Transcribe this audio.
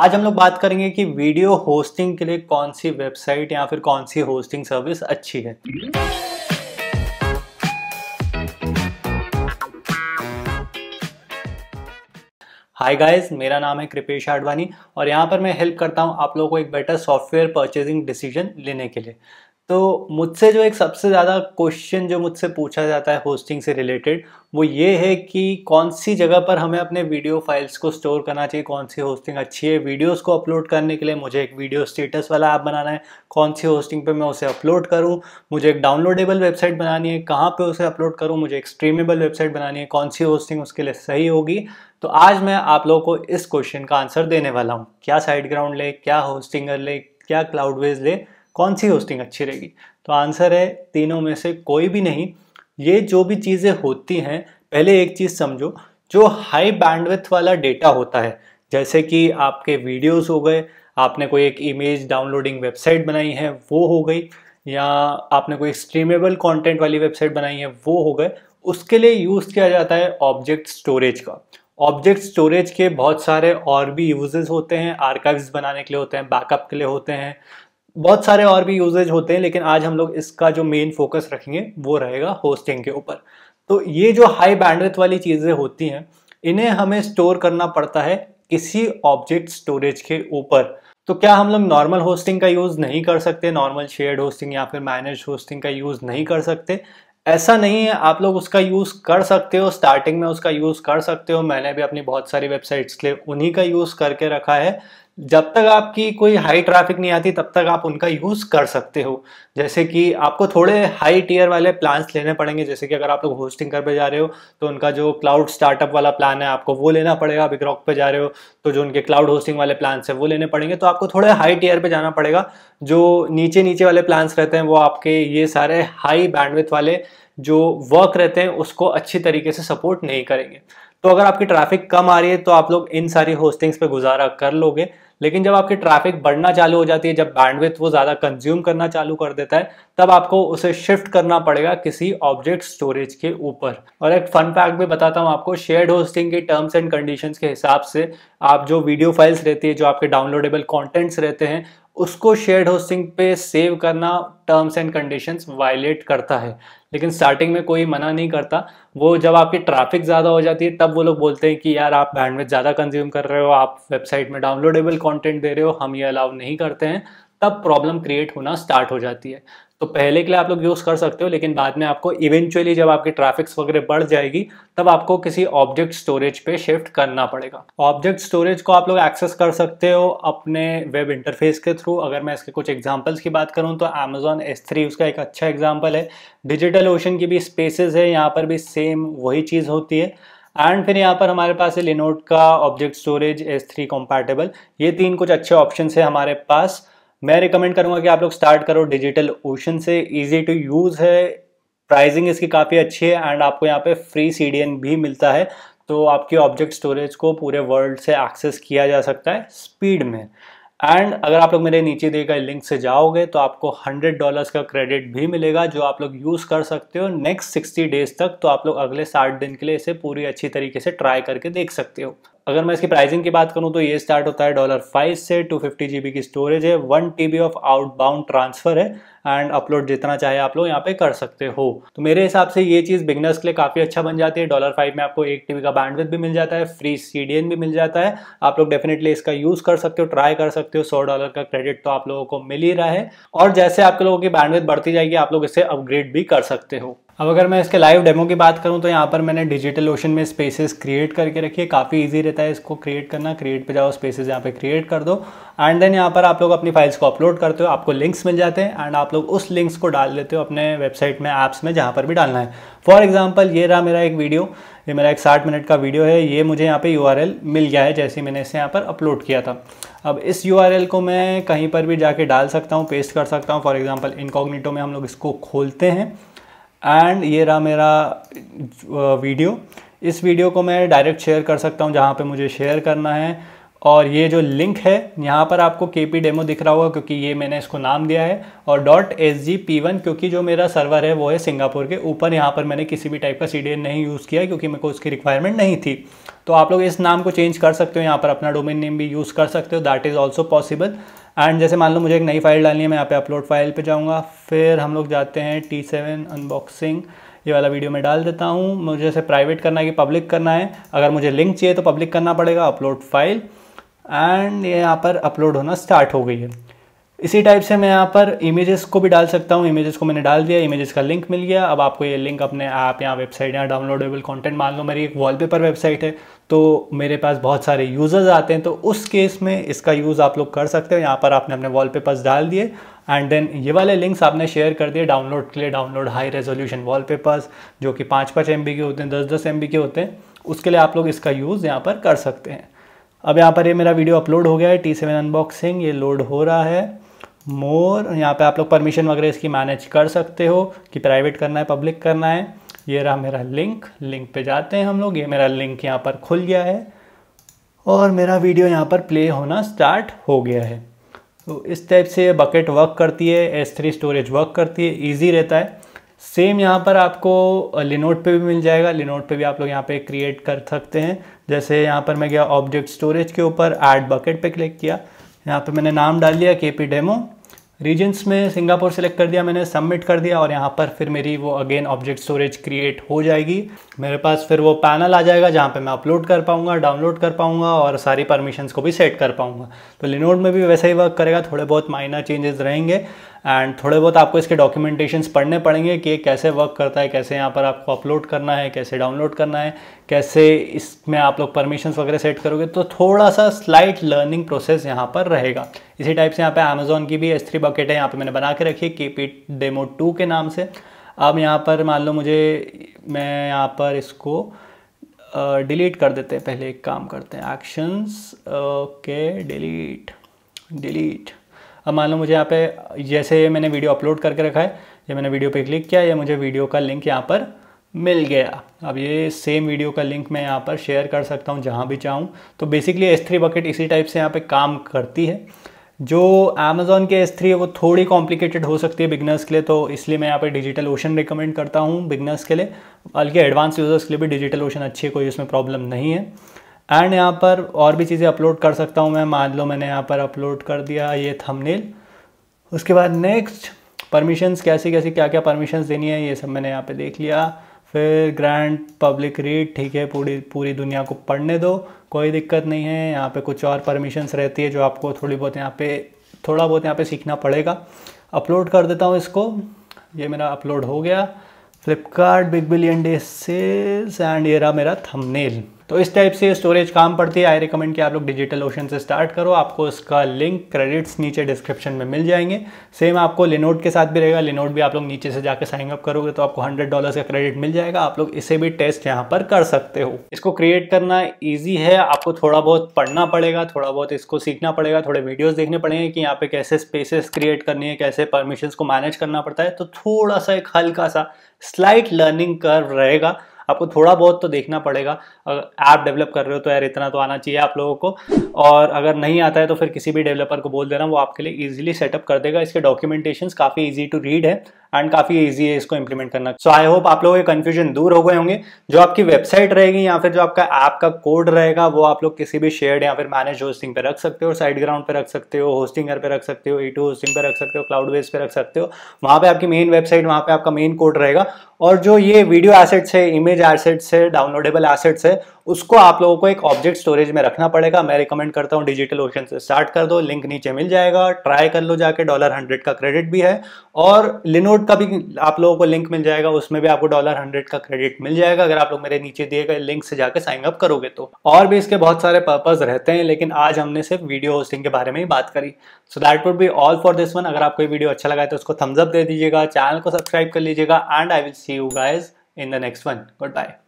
आज हम लोग बात करेंगे कि वीडियो होस्टिंग के लिए कौन सी वेबसाइट या फिर कौन सी होस्टिंग सर्विस अच्छी है हाय गाइस मेरा नाम है कृपेश आडवाणी और यहाँ पर मैं हेल्प करता हूँ आप लोगों को एक बेटर सॉफ्टवेयर परचेजिंग डिसीजन लेने के लिए तो मुझसे जो एक सबसे ज़्यादा क्वेश्चन जो मुझसे पूछा जाता है होस्टिंग से रिलेटेड वो ये है कि कौन सी जगह पर हमें अपने वीडियो फाइल्स को स्टोर करना चाहिए कौन सी होस्टिंग अच्छी है वीडियोस को अपलोड करने के लिए मुझे एक वीडियो स्टेटस वाला ऐप बनाना है कौन सी होस्टिंग पे मैं उसे अपलोड करूँ मुझे एक डाउनलोडेबल वेबसाइट बनानी है कहाँ पर उसे अपलोड करूँ मुझे एक स्ट्रीमेबल वेबसाइट बनानी है कौन सी होस्टिंग उसके लिए सही होगी तो आज मैं आप लोगों को इस क्वेश्चन का आंसर देने वाला हूँ क्या साइड ग्राउंड ले क्या होस्टिंगर ले क्या क्लाउडवेज ले कौन सी होस्टिंग अच्छी रहेगी तो आंसर है तीनों में से कोई भी नहीं ये जो भी चीज़ें होती हैं पहले एक चीज़ समझो जो हाई बैंडविथ वाला डेटा होता है जैसे कि आपके वीडियोस हो गए आपने कोई एक इमेज डाउनलोडिंग वेबसाइट बनाई है वो हो गई या आपने कोई स्ट्रीमेबल कंटेंट वाली वेबसाइट बनाई है वो हो गए उसके लिए यूज़ किया जाता है ऑब्जेक्ट स्टोरेज का ऑब्जेक्ट स्टोरेज के बहुत सारे और भी यूजेस होते हैं आर्काइव्स बनाने के लिए होते हैं बैकअप के लिए होते हैं बहुत सारे और भी यूजेज होते हैं लेकिन आज हम लोग इसका जो मेन फोकस रखेंगे वो रहेगा होस्टिंग के ऊपर तो ये जो हाई बैंडविथ वाली चीज़ें होती हैं इन्हें हमें स्टोर करना पड़ता है किसी ऑब्जेक्ट स्टोरेज के ऊपर तो क्या हम लोग नॉर्मल होस्टिंग का यूज़ नहीं कर सकते नॉर्मल शेयर्ड होस्टिंग या फिर मैनेज होस्टिंग का यूज़ नहीं कर सकते ऐसा नहीं है आप लोग उसका यूज़ कर सकते हो स्टार्टिंग में उसका यूज़ कर सकते हो मैंने भी अपनी बहुत सारी वेबसाइट्स के लिए उन्हीं का यूज़ करके रखा है जब तक आपकी कोई हाई ट्रैफिक नहीं आती तब तक आप उनका यूज़ कर सकते हो जैसे कि आपको थोड़े हाई टीयर वाले प्लान्स लेने पड़ेंगे जैसे कि अगर आप लोग होस्टिंग कर पे जा रहे हो तो उनका जो क्लाउड स्टार्टअप वाला प्लान है आपको वो लेना पड़ेगा बिग रॉक पे जा रहे हो तो जो उनके क्लाउड होस्टिंग वाले प्लान्स है वो लेने पड़ेंगे तो आपको थोड़े हाई टीयर पर जाना पड़ेगा जो नीचे नीचे वाले प्लान्स रहते हैं वो आपके ये सारे हाई बैंडविथ वाले जो वर्क रहते हैं उसको अच्छी तरीके से सपोर्ट नहीं करेंगे तो अगर आपकी ट्रैफिक कम आ रही है तो आप लोग इन सारी होस्टिंग्स पे गुजारा कर लोगे लेकिन जब आपकी ट्रैफिक बढ़ना चालू हो जाती है जब बैंडविथ वो ज़्यादा कंज्यूम करना चालू कर देता है तब आपको उसे शिफ्ट करना पड़ेगा किसी ऑब्जेक्ट स्टोरेज के ऊपर और एक फन फैक्ट भी बताता हूँ आपको शेयर्ड होस्टिंग के टर्म्स एंड कंडीशंस के हिसाब से आप जो वीडियो फाइल्स रहती है जो आपके डाउनलोडेबल कॉन्टेंट्स रहते हैं उसको शेयर्ड होस्टिंग पे सेव करना टर्म्स एंड कंडीशंस वायलेट करता है लेकिन स्टार्टिंग में कोई मना नहीं करता वो जब आपकी ट्रैफिक ज़्यादा हो जाती है तब वो लोग बोलते हैं कि यार आप बैंडविड्थ ज़्यादा कंज्यूम कर रहे हो आप वेबसाइट में डाउनलोडेबल कंटेंट दे रहे हो हम ये अलाउ नहीं करते हैं तब प्रॉब्लम क्रिएट होना स्टार्ट हो जाती है तो पहले के लिए आप लोग यूज़ कर सकते हो लेकिन बाद में आपको इवेंचुअली जब आपकी ट्रैफिक्स वगैरह बढ़ जाएगी तब आपको किसी ऑब्जेक्ट स्टोरेज पे शिफ्ट करना पड़ेगा ऑब्जेक्ट स्टोरेज को आप लोग एक्सेस कर सकते हो अपने वेब इंटरफेस के थ्रू अगर मैं इसके कुछ एग्जाम्पल्स की बात करूँ तो अमेजोन एस उसका एक अच्छा एग्जाम्पल है डिजिटल ओशन की भी स्पेसेस है यहाँ पर भी सेम वही चीज़ होती है एंड फिर यहाँ पर हमारे पास है लिनोट का object storage S three compatible ये तीन कुछ अच्छे ऑप्शन है हमारे पास मैं रिकमेंड करूँगा कि आप लोग स्टार्ट करो डिजिटल ओशन से ईजी टू यूज़ है प्राइजिंग इसकी काफ़ी अच्छी है एंड आपको यहाँ पे फ्री सी भी मिलता है तो आपके ऑब्जेक्ट स्टोरेज को पूरे वर्ल्ड से एक्सेस किया जा सकता है स्पीड में एंड अगर आप लोग मेरे नीचे दिए गए लिंक से जाओगे तो आपको हंड्रेड डॉलर्स का क्रेडिट भी मिलेगा जो आप लोग यूज़ कर सकते हो नेक्स्ट सिक्सटी डेज तक तो आप लोग अगले साठ दिन के लिए इसे पूरी अच्छी तरीके से ट्राई करके देख सकते हो अगर मैं इसकी प्राइसिंग की बात करूं तो ये स्टार्ट होता है डॉलर फाइव से टू फिफ्टी जी की स्टोरेज है one T of outbound transfer है एंड अपलोड जितना चाहे आप लोग यहाँ पे कर सकते हो तो मेरे हिसाब से ये चीज़ बिगनर्स के लिए काफ़ी अच्छा बन जाती है डॉलर फाइव में आपको एक टीबी का बैंडविथ भी मिल जाता है फ्री सी भी मिल जाता है आप लोग डेफिनेटली इसका यूज़ कर सकते हो ट्राई कर सकते हो सौ डॉलर का क्रेडिट तो आप लोगों को मिल ही रहा है और जैसे आपके लोगों की बैंडविथ बढ़ती जाएगी आप लोग इसे अपग्रेड भी कर सकते हो अब अगर मैं इसके लाइव डेमो की बात करूं तो यहाँ पर मैंने डिजिटल ओशन में स्पेसेस क्रिएट करके रखी है काफ़ी इजी रहता है इसको क्रिएट करना क्रिएट पे जाओ स्पेसेस यहाँ पे क्रिएट कर दो एंड देन यहाँ पर आप लोग अपनी फाइल्स को अपलोड करते हो आपको लिंक्स मिल जाते हैं एंड आप लोग उस लिंक्स को डाल देते हो अपने वेबसाइट में ऐप्स में जहाँ पर भी डालना है फॉर एग्जाम्पल ये रहा मेरा एक वीडियो ये मेरा एक साठ मिनट का वीडियो है ये मुझे यहाँ पे यू मिल गया है जैसे मैंने इसे यहाँ पर अपलोड किया था अब इस यू को मैं कहीं पर भी जाके डाल सकता हूँ पेस्ट कर सकता हूँ फॉर एग्जाम्पल इनकॉग्निटो में हम लोग इसको खोलते हैं एंड ये रहा मेरा वीडियो इस वीडियो को मैं डायरेक्ट शेयर कर सकता हूँ जहाँ पे मुझे शेयर करना है और ये जो लिंक है यहाँ पर आपको के पी डेमो दिख रहा होगा क्योंकि ये मैंने इसको नाम दिया है और dot S G P one क्योंकि जो मेरा सर्वर है वो है सिंगापुर के ऊपर यहाँ पर मैंने किसी भी टाइप का सी डी एन नहीं यूज़ किया क्योंकि मेरे को उसकी रिक्वायरमेंट नहीं थी तो आप लोग इस नाम को चेंज कर सकते हो यहाँ पर अपना डोमेन नेम भी यूज़ कर सकते हो that is also possible and जैसे मान लो मुझे एक नई फाइल डालनी है मैं यहाँ पे अपलोड फाइल पे जाऊँगा फिर हम लोग जाते हैं टी सेवन अनबॉक्सिंग ये वाला वीडियो मैं डाल देता हूँ मुझे जैसे प्राइवेट करना है कि पब्लिक करना है अगर मुझे लिंक चाहिए तो पब्लिक करना पड़ेगा अपलोड फाइल एंड ये यहाँ पर अपलोड होना स्टार्ट हो गई है इसी टाइप से मैं यहाँ पर इमेजेस को भी डाल सकता हूँ इमेजेस को मैंने डाल दिया इमेजेस का लिंक मिल गया अब आपको ये लिंक अपने ऐप या वेबसाइट या डाउनलोडेबल कंटेंट मान लो मेरी एक वॉलपेपर वेबसाइट है तो मेरे पास बहुत सारे यूज़र्स आते हैं तो उस केस में इसका यूज़ आप लोग कर सकते हो यहाँ पर आपने अपने वॉल डाल दिए एंड देन ये वाले लिंक्स आपने शेयर कर दिए डाउनलोड के लिए डाउनलोड हाई रेजोल्यूशन वॉल जो कि पाँच पाँच एम के होते हैं दस दस एम के होते हैं उसके लिए आप लोग इसका यूज़ यहाँ पर कर सकते हैं अब यहाँ पर ये मेरा वीडियो अपलोड हो गया है टी सेवन अनबॉक्सिंग ये लोड हो रहा है मोर यहाँ पे आप लोग परमिशन वगैरह इसकी मैनेज कर सकते हो कि प्राइवेट करना है पब्लिक करना है ये रहा मेरा लिंक लिंक पे जाते हैं हम लोग ये मेरा लिंक यहाँ पर खुल गया है और मेरा वीडियो यहाँ पर प्ले होना स्टार्ट हो गया है तो इस टाइप से बकेट वर्क करती है एस थ्री स्टोरेज वर्क करती है ईजी रहता है सेम यहाँ पर आपको लिनोट पे भी मिल जाएगा लिनोट पे भी आप लोग यहाँ पे क्रिएट कर सकते हैं जैसे यहाँ पर मैं गया ऑब्जेक्ट स्टोरेज के ऊपर एड बकेट पे क्लिक किया यहाँ पे मैंने नाम डाल लिया के पी डेमो रीजन्स में सिंगापुर सेलेक्ट कर दिया मैंने सबमिट कर दिया और यहाँ पर फिर मेरी वो अगेन ऑब्जेक्ट स्टोरेज क्रिएट हो जाएगी मेरे पास फिर वो पैनल आ जाएगा जहाँ पे मैं अपलोड कर पाऊँगा डाउनलोड कर पाऊँगा और सारी परमिशंस को भी सेट कर पाऊँगा तो लिनोड में भी वैसा ही वर्क करेगा थोड़े बहुत माइनर चेंजेस रहेंगे एंड थोड़े बहुत आपको इसके डॉक्यूमेंटेशन पढ़ने पड़ेंगे कि कैसे वर्क करता है कैसे यहाँ पर आपको अपलोड करना है कैसे डाउनलोड करना है कैसे इसमें आप लोग परमिशंस वगैरह सेट करोगे तो थोड़ा सा स्लाइट लर्निंग प्रोसेस यहाँ पर रहेगा इसी टाइप से यहाँ पे अमेजोन की भी एस थ्री बकेट है यहाँ पे मैंने बना के रखी है के पी डेमो टू के नाम से अब यहाँ पर मान लो मुझे मैं यहाँ पर इसको डिलीट कर देते हैं पहले एक काम करते हैं एक्शंस ओके डिलीट डिलीट अब मान लो मुझे यहाँ पे जैसे मैंने वीडियो अपलोड करके रखा है ये मैंने वीडियो पे क्लिक किया ये मुझे वीडियो का लिंक यहाँ पर मिल गया अब ये सेम वीडियो का लिंक मैं यहाँ पर शेयर कर सकता हूँ जहाँ भी चाहूँ तो बेसिकली एस थ्री बकेट इसी टाइप से यहाँ पर काम करती है जो अमेजोन के एस थ्री है वो थोड़ी कॉम्प्लिकेटेड हो सकती है बिगनर्स के लिए तो इसलिए मैं यहाँ पे डिजिटल ओशन रिकमेंड करता हूँ बिगनर्स के लिए बल्कि एडवांस यूज़र्स के लिए भी डिजिटल ओशन अच्छी है कोई उसमें प्रॉब्लम नहीं है एंड यहाँ पर और भी चीज़ें अपलोड कर सकता हूँ मैं मान लो मैंने यहाँ पर अपलोड कर दिया ये थंबनेल उसके बाद नेक्स्ट परमिशंस कैसी कैसी क्या क्या परमिशंस देनी है ये सब मैंने यहाँ पे देख लिया फिर ग्रैंड पब्लिक रीड ठीक है पूरी पूरी दुनिया को पढ़ने दो कोई दिक्कत नहीं है यहाँ पे कुछ और परमिशंस रहती है जो आपको थोड़ी बहुत यहाँ पे थोड़ा बहुत यहाँ पे सीखना पड़ेगा अपलोड कर देता हूँ इसको ये मेरा अपलोड हो गया Flipkart big billion day sales and ये रहा मेरा थंबनेल तो इस टाइप से स्टोरेज काम पड़ती है आई रिकमेंड कि आप लोग डिजिटल ओशन से स्टार्ट करो आपको इसका लिंक क्रेडिट्स नीचे डिस्क्रिप्शन में मिल जाएंगे सेम आपको लिनोट के साथ भी रहेगा लिनोट भी आप लोग नीचे से जाकर साइन अप करोगे तो आपको हंड्रेड डॉलर का क्रेडिट मिल जाएगा आप लोग इसे भी टेस्ट यहाँ पर कर सकते हो इसको क्रिएट करना ईजी है आपको थोड़ा बहुत पढ़ना पड़ेगा थोड़ा बहुत इसको सीखना पड़ेगा थोड़े वीडियोज देखने पड़ेंगे कि यहाँ पे कैसे स्पेसेस क्रिएट करनी है कैसे परमिशन को मैनेज करना पड़ता है तो थोड़ा सा एक हल्का सा स्लाइट लर्निंग कर्व रहेगा आपको थोड़ा बहुत तो देखना पड़ेगा ऐप डेवलप कर रहे हो तो यार इतना तो आना चाहिए आप लोगों को और अगर नहीं आता है तो फिर किसी भी डेवलपर को बोल देना वो आपके लिए ईजिली सेटअप कर देगा इसके डॉक्यूमेंटेशन काफ़ी ईजी टू रीड है एंड काफ़ी ईजी है इसको इंप्लीमेंट करना सो आई होप आप लोगों के कन्फ्यूजन दूर हो गए होंगे जो आपकी वेबसाइट रहेगी या फिर जो आपका ऐप का कोड रहेगा वो आप लोग किसी भी शेयर या फिर मैनेज होस्टिंग पे रख सकते हो साइड ग्राउंड पे रख सकते हो होस्टिंग पे रख सकते हो ई टू होस्टिंग पे रख सकते हो क्लाउड बेस पे रख सकते हो वहाँ पे आपकी मेन वेबसाइट वहाँ पे आपका मेन कोड रहेगा और जो ये वीडियो एसेट्स है इमेज एसेट्स है डाउनलोडेबल एसेट्स है उसको आप लोगों को एक ऑब्जेक्ट स्टोरेज में रखना पड़ेगा मैं रिकमेंड करता हूँ डिजिटल ओशन से स्टार्ट कर दो लिंक नीचे मिल जाएगा ट्राई कर लो जाके डॉलर हंड्रेड का क्रेडिट भी है और लिनोड का भी आप लोगों को लिंक मिल जाएगा उसमें भी आपको डॉलर हंड्रेड का क्रेडिट मिल जाएगा अगर आप लोग मेरे नीचे दिए गए लिंक से जाकर साइन अप करोगे तो और भी इसके बहुत सारे पर्पज रहते हैं लेकिन आज हमने सिर्फ वीडियो होस्टिंग के बारे में ही बात करी so that would be all for this one अगर आपको वीडियो अच्छा लगा तो उसको थम्सअप दे दीजिएगा चैनल को सब्सक्राइब कर लीजिएगा and I will see you guys in the next one good bye